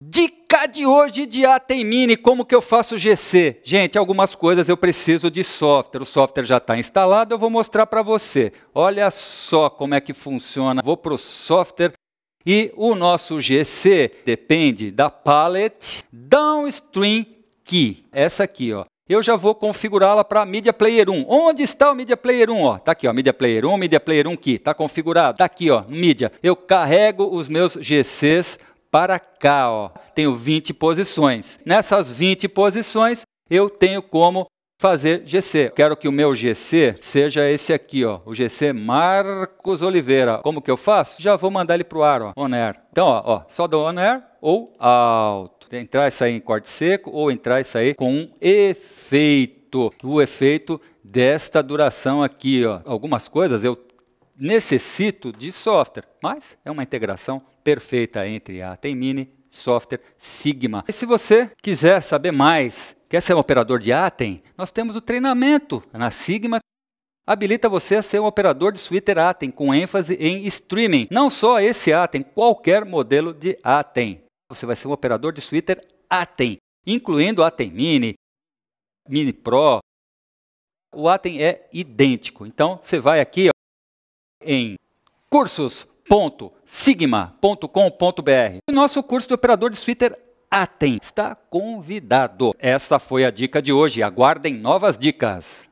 Dica de hoje de Mini, como que eu faço GC? Gente, algumas coisas eu preciso de software, o software já está instalado, eu vou mostrar para você. Olha só como é que funciona, vou para o software e o nosso GC depende da palette Downstream Key, essa aqui, ó. Eu já vou configurá-la para Media Player 1. Onde está o Media Player 1? Ó, tá aqui, ó, Media Player 1, Media Player 1 Key, tá configurado. Tá aqui, ó, Media. Eu carrego os meus GCs para cá, ó. Tenho 20 posições. Nessas 20 posições, eu tenho como fazer GC. Quero que o meu GC seja esse aqui, ó, o GC Marcos Oliveira. Como que eu faço? Já vou mandar ele pro ar, ó, on air. Então, ó, ó só dou on air ou alto. Entrar e sair em corte seco ou entrar e sair com um efeito. O efeito desta duração aqui, ó. Algumas coisas eu necessito de software, mas é uma integração perfeita entre a Mini software Sigma. E se você quiser saber mais, quer ser um operador de Atem, nós temos o treinamento na Sigma habilita você a ser um operador de Twitter Atem com ênfase em streaming. Não só esse Atem, qualquer modelo de Atem. Você vai ser um operador de Twitter Atem, incluindo Atem Mini, Mini Pro. O Atem é idêntico. Então você vai aqui, ó, em cursos.sigma.com.br. O nosso curso de operador de Twitter Atem está convidado. Essa foi a dica de hoje. Aguardem novas dicas.